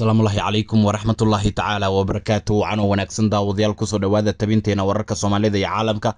asalaamullahi calaykum waraxmatullaahi tacaala wabarakaatu wacano wanaagsan daawadayaal kusoo dhawaada tabinteena wararka soomaalida iyo caalamka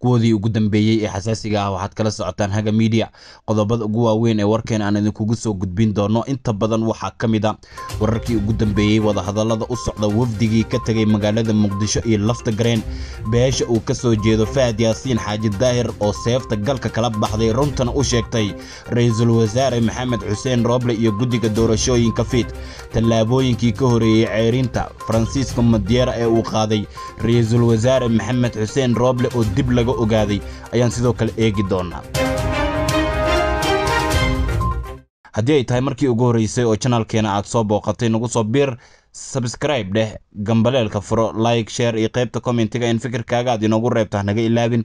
kuwoodii ugu dambeeyey ee xasaasiga ah waxaad kala socotaan haga miidiya qodobada ugu waaweyn ee warkeen aan idinkugu soo gudbin doono inta badan waxaa ka mid a ah wararkii ugu dambeeyey wadahadallada u socda wafdigii ka tegay magaalada muqdisho iyo lafta gareen beesha uu ka soo jeedo fahad yaasiin xaaji daahir oo seefta galka kala baxday runtana u sheegtay ra-iisul wasaare maxamed xuseen rooble iyo guddiga doorashooyinka fiid tallaabooyinkii ka horeeyey ceerinta faransiisco madyeera ee uu qaaday ra-iisul wasaare maxamed xuseen rooble oo dib laga laga ogaaday ayaan sidoo kale eegi doonaa haddii ay tahay markii ugu horreysay oo janaalkeena aad soo booqatay nagu soo biir sabskraib dheh gambaleelka furo like share iyo qaybta commentiga in fikirkaaga aad inoogu reebta naga ilaabin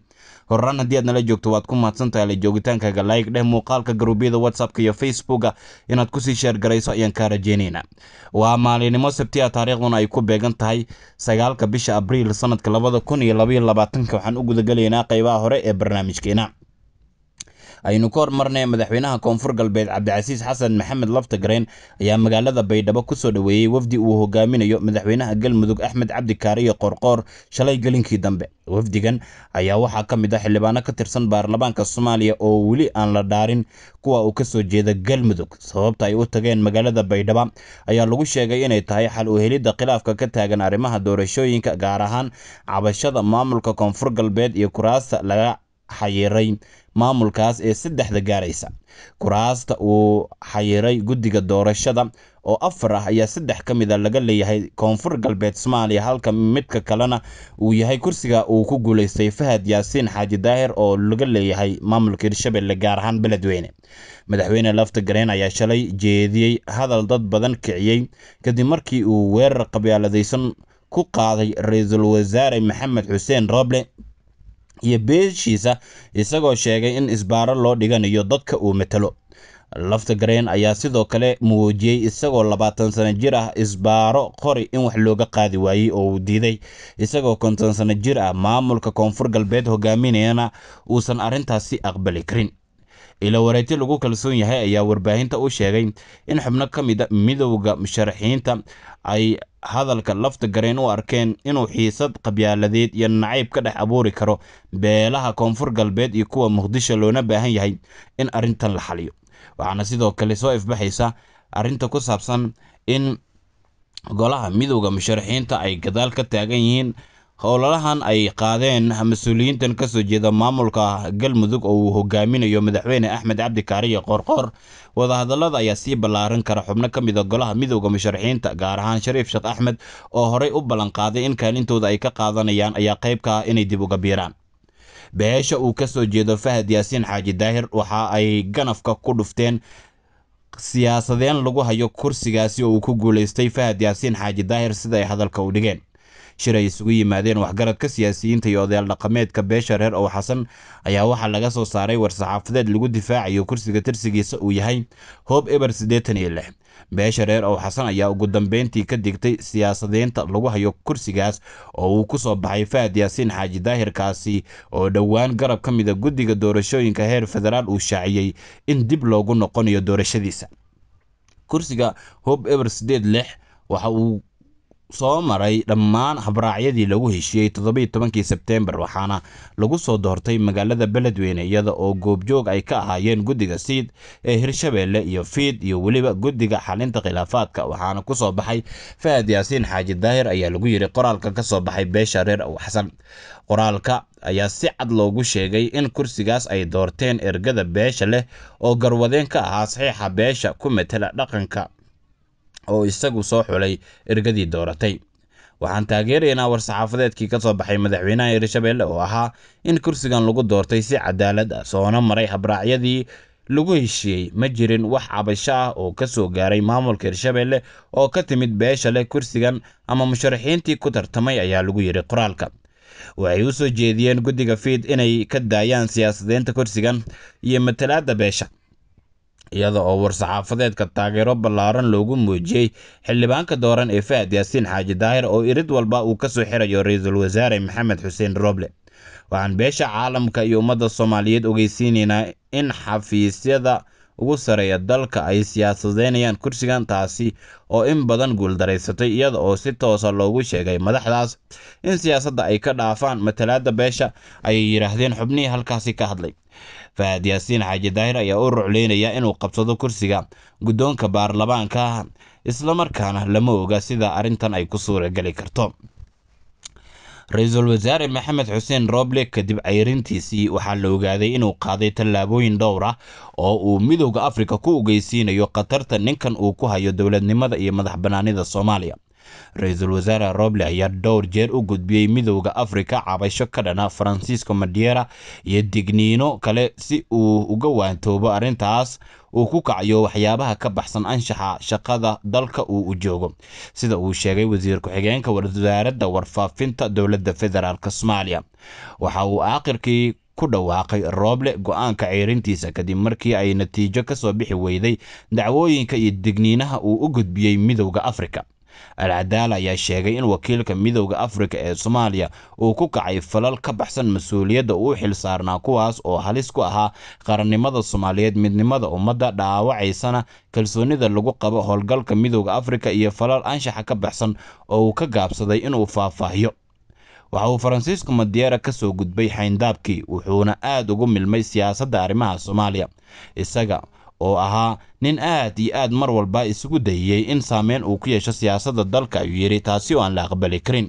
horaan haddii aad nala joogto waad ku mahadsantahay la joogitaankaaga like dheh muuqaalka garuubyada whatsappka iyo facebooka inaad kusii sheer garayso ayaan kaa rajeynaynaa waa maalinimo sabtiya taariikhduna ay ku beegan tahay sagaalka bisha abriil sanadka labada kun iyo labaiyo labaatanka waxaan u gudagelaynaa qaybaha hore ee barnaamijkeena aynu ka hormarnay madaxweynaha koonfur galbeed cabdicasiis xasan maxamed laftagareen ayaa magaalada baydhabo ku soo dhoweeyey wafdi uu hogaaminayo madaxweynaha galmudug axmed iyo qorqoor shalay gelinkii dambe wafdigan ayaa waxaa ka mid a ah xildhibaano ka tirsan baarlamaanka soomaaliya oo weli aan la dhaarin kuwa uu ka soo jeeda galmudug sababta ay u tageen magaalada baydhaba ayaa lagu sheegay inay tahay xal u helidda khilaafka ka taagan arrimaha doorashooyinka gaar ahaan cabashada maamulka koonfur galbeed iyo kuraasta laga xayiray maamulkaas ee saddexda gaaraysa kuraasta uu xayiray guddiga doorashada oo afar ah ayaa saddex ka mida ah laga leeyahay koonfur galbeed soomaaliya halka midka kalena uu yahay kursiga uu ku guulaystay fahad yaasiin xaaji daahir oo laga leeyahay maamulka hirshabelle gaar ahaan beledweyne madaxweyne lafta gareen ayaa shalay jeediyey hadal dad badan kiciyey kadib markii uu weerar qabyaaladaysan ku qaaday ra-iisul wasaare maxamed xuseen roble iyo beeshiisa isagoo sheegay in isbaaro loo dhiganayo dadka uu matalo lafta gareen ayaa sidoo kale muujiyey isagoo labaatan sano jir ah isbaaro qori in wax looga qaadi waayey oo uu diiday isagoo konton sano jir ah maamulka koonfur galbeed hogaaminayana uusan arrintaasi aqbali karin ila wareegti lagu kalsoon yahay ayaa warbaahinta u sheegay in xubno ka mida midowda musharaxiinta ay hadalka lafta gareen u arkeen inuu xiisad qabyaaladeed iyo nacayb ka dhex abuuri karo beelaha koonfur galbeed iyo kuwa muqdisho loona baahan yahay in arrintan la xaliyo waxaana sidoo kale soo ifbaxaysa arrinta ku saabsan in golaha midowda musharaxiinta ay gadaal ka taagan yihiin howlalahan ay qaadeen mas-uuliyiintan kasoo jeeda maamulka galmudug oo uu hogaaminayo madaxweyne axmed cabdi qoorqoor wadahadallada ayaa sii ballaaran kara xubno ka mid a ah golaha midooda musharaxiinta gaar ahaan shariif sheekh axmed oo horay u ballanqaaday in kaalintooda ay ka qaadanayaan ayaa qaybka ah inay dib uga biiraan beesha uu kasoo jeedo fahad yaasiin xaaji daahir waxa ay ganafka ku dhufteen siyaasadeen lagu hayo kursigaasi oo uu ku guulaystay fahad yaasiin xaaji daahir sida ay hadalka u dhigeen shir ay isugu yimaadeen waxgaradka siyaasiyiinta iyo odayaal dhaqameedka beesha reer ow xasan ayaa waxaa laga soo saaray war-saxaafadeed lagu difaacayo kursiga tirsigiisa uu yahay hoob eber siddeetan iyo lix beesha reer ow xasan ayaa ugu dambeyntii ka digtay siyaasadeynta lagu hayo kursigaas oo uu ku soo baxay faad yaasiin xaaji daahirkaasi oo dhowaan garab ka mida guddiga doorashooyinka heer federaal uu shaaciyey in dib loogu noqonayo doorashadiisa kursiga hob eber sideed lix waxa uu soo maray dhammaan habraacyadii lagu heshiiyey toddobiiy tobankii sebteembar waxaana lagu soo doortay magaalada beledweyne iyada oo goobjoog ay ka ahaayeen guddiga siid ee hirshabeelle iyo fiid iyo weliba guddiga xalinta khilaafaadka waxaana ku soo baxay fahad yaasiin xaaji daahir ayaa lagu yidhi qoraalka ka soo baxay beesha reer aw xasan qoraalka ayaa si cad loogu sheegay in kursigaas ay doorteen ergada beesha leh oo garwadeen ka ahaa saxiixa beesha ku matela dhaqanka oo isagu soo xulay ergadii dooratay waxaan taageeraynaa war-saxaafadeedkii ka soo baxay madaxweynaha hirshabelle oo ahaa in kursigan lagu doortay si cadaalad ah soona maray habraacyadii lagu heshiiyey ma jirin wax cabasho ah oo ka soo gaaray maamulka hirshabelle oo ka timid beesha leh kursigan ama musharaxiintii ku tartamay ayaa lagu yidhi qoraalka waxay u soo jeediyeen guddiga fiid inay ka daayaan siyaasadeynta kursigan iyo matalaadda beesha iyada oo war-saxaafadeedka taageero ballaaran loogu muujiyey xildhibaanka dooran ee fahad yaasiin xaaji daahir oo irid walba uu ka soo xirayo ra-iisul wasaare maxamed xuseen rooble waxaan beesha caalamka iyo ummadda soomaaliyeed ogeysiinaynaa in xafiisyada ugu sareeya dalka ay siyaasadeynayaan kursigan taasi oo in badan guuldaraysatay iyada oo si toosa loogu sheegay madaxdaas in siyaasadda ay ka dhaafaan matalaadda beesha ayay yidhaahdeen xubnihii halkaasi ka hadlay fahad yaasiin xaaji daahir ayaa u rucleynaya inuu qabsado kursiga guddoonka baarlamaanka islamarkaana lama oga sida arrintan ay ku suura geli karto ra-iisul wasaare maxamed xuseen rooble kadib cayrintiisii waxaa la ogaaday inuu qaaday tallaabooyin dhowr ah oo uu midowda afrika ku ogeysiinayo khatarta ninkan uu ku hayo dowladnimada iyo madax bannaanida soomaaliya ra-iisul wasaare roble ayaa dhowr jeer u gudbiyey midowda afrika cabasho ka dhana faransiisko madiera iyo digniino kale si uu uga waantoobo arrintaas uu ku kacayo waxyaabaha ka baxsan anshaxa shaqada dalka uu u joogo sida uu sheegay wasiir ku-xigeenka wasaaradda warfaafinta dowladda federaalk soomaaliya waxa uu aakirkii ku dhawaaqay rooble go-aanka ceyrintiisa kadib markii ay natiijo ka soo bixi weyday dacwooyinka iyo digniinaha uu u gudbiyey midowda afrika alcadaala ayaa sheegay in wakiilka midowda afrika ee soomaaliya uu ku kacay falal ka baxsan mas-uuliyadda uu xil saarnaa kuwaas oo halis ku ahaa qarannimada soomaaliyeed midnimada ummadda dhaawacaysana kalsoonida lagu qabo howlgalka midowda afrika iyo falal anshaxa ka baxsan oo uu ka gaabsaday inuu faahfaahyo waxa uu faransiisku madiera ka soo gudbay xayndaabkii wuxuuna aad ugu milmay siyaasadda arrimaha soomaaliya isaga oo ahaa nin aad iyo aad mar walba isugu dayiyey in saameyn uu ku yeesho siyaasadda dalka ayuu yidhi taasi oo aan la aqbali karin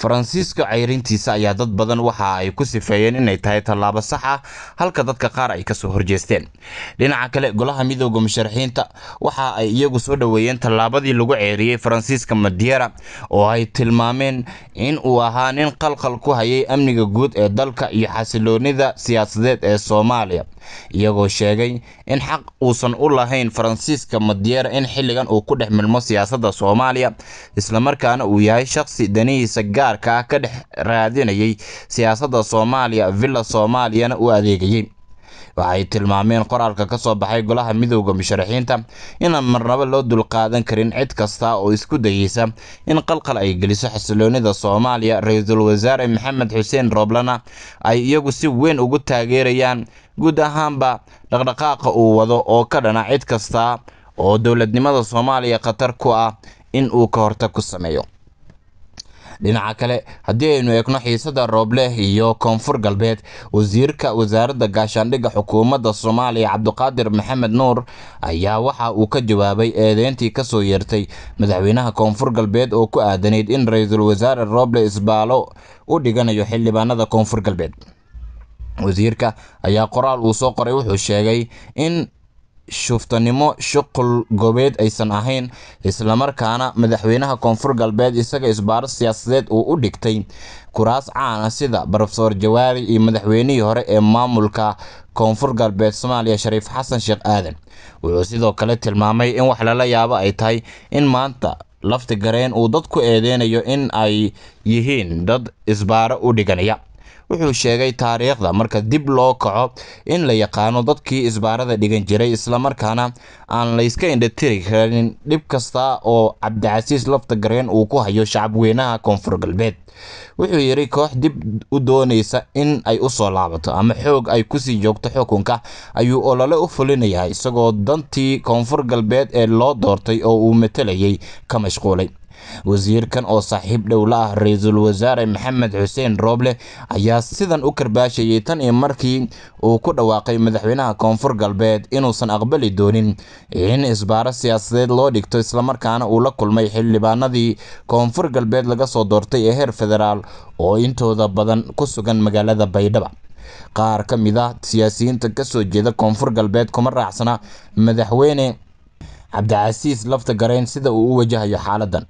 faransiiska cayrintiisa ayaa dad badan waxa ay ku sifeeyeen inay tahay tallaabo saxa ah, halka dadka qaar ay kasoo horjeesteen dhinaca kale golaha midooda musharaxiinta waxa ay iyagu soo dhoweeyeen tallaabadii lagu ceeriyey faransiiska madiera oo ay tilmaameen in uu ahaa nin qalqal ku hayay amniga guud ee dalka iyo xasiloonida siyaasadeed ee soomaaliya iyagoo sheegay in xaq uusan u lahayn faransiiska madyeer in xilligan uu ku dhex milmo siyaasadda soomaaliya islamarkaana uu yahay shaqsi danihiisa gaarka ah ka dhex raadinayay siyaasadda soomaaliya villa soomaaliyana u adeegayay waxay tilmaameen qoraalka ka soo baxay golaha midowda musharaxiinta inaan marnabo loo dulqaadan karin cid kasta oo isku dayeysa in qalqal ay geliso xasiloonida soomaaliya ra-iisul wasaare maxamed xuseen rooblana ay iyagu si weyn ugu taageerayaan guud ahaanba dhaqdhaqaaqa uu wado oo ka dhana cid kasta oo dowladnimada soomaaliya khatar ku ah in uu ka hortag ku sameeyo dhinaca kale haddii aynu eegno xiisada roobleh iyo koonfur galbeed wasiirka wasaaradda gaashaandhigga xukuumadda soomaaliya cabduqaadir maxamed nuur ayaa waxa uu ka jawaabay eedeyntii kasoo yeertay madaxweynaha koonfur galbeed oo ku aadanayd in ra-iisul wasaare rooble isbaalo u dhiganayo xildhibaanada koonfur galbeed wasiirka ayaa qoraal uu soo qoray wuxuu sheegay in shuuftanimo shuqul gobeed aysan ahayn islamarkaana madaxweynaha koonfur galbeed isaga isbaaro siyaasadeed uu u dhigtay kuraas caana ah sida barofeor jawaari iyo madaxweynihii hore ee maamulka koonfur galbeed soomaaliya shariif xasan sheekh aadan wuxuu sidoo kale tilmaamay in wax lala yaabo ay tahay in maanta lafti gareen uu dad ku eedeynayo in ay yihiin dad isbaaro u dhiganaya wuxuu sheegay taariikhda marka dib loo kaco in la yaqaano dadkii isbaarada dhigan jiray islamarkaana aan layska indhatiri karin dhib kasta oo cabdicasiis lafta gareen uu ku hayo shacabweynaha koonfur galbeed wuxuu yidhi koox dib u doonaysa in ay u soo laabato ama xoog ay ku sii joogto xukunka ayuu olole u fulinayaa isagoo dantii koonfur galbeed ee loo doortay oo uu matelayay ka mashquulay wasiirkan oo saaxiib dhowla ah ra-iisul wasaare maxamed xuseen rooble ayaa sidan u karbaashayay tan iyo markii uu ku dhawaaqay madaxweynaha koonfur galbeed inuusan aqbali doonin in isbaaro siyaasadeed loo dhigto islamarkaana uu la kulmay xildhibaanadii koonfur galbeed laga soo doortay ee heer federaal oo intooda badan ku sugan magaalada baydhaba qaar ka mid ah siyaasiyiinta kasoo jeeda koonfur galbeed kuma raacsana madaxweyne cabdicasiis lafta gareen sida uu u wajahayo xaaladan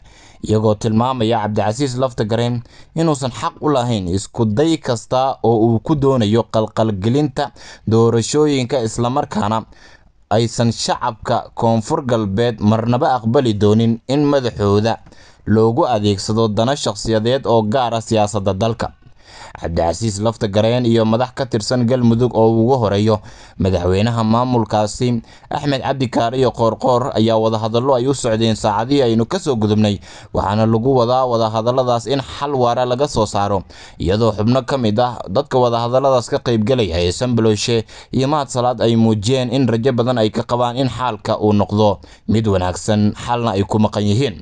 iyagoo tilmaamaya cabdicasiis lafta gareen inuusan xaq u lahayn isku day kasta oo uu ku doonayo qalqalgelinta doorashooyinka islamarkaana aysan shacabka koonfur galbeed marnaba aqbali doonin in madaxooda loogu adeegsado dana shakhsiyadeed oo gaara siyaasadda dalka cabdicasiis lafta gareen iyo madax ka tirsan galmudug oo ugu horeeyo madaxweynaha maamulkaasi axmed cabdikaar iyo qoorqoor ayaa wadahadallo ay u socdeen saacadihii aynu ka soo gudubnay waxaana lagu wadaa wadahadalladaas in xal waara laga soo saaro iyadoo xubno ka mid ah dadka wadahadalladaas ka qaybgelaya ee sambalooshe iyo maad salaad ay muujiyeen in rajo badan ay ka qabaan in xaalka uu noqdo mid wanaagsan xalna ay ku maqan yihiin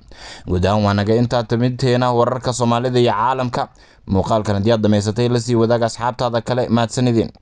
guud ahaan waa naga intaa timidteena wararka soomaalida iyo caalamka muuqaalkan hadii aad dhammaysatay la sii wadaag asxaabtaada kale mahadsanideen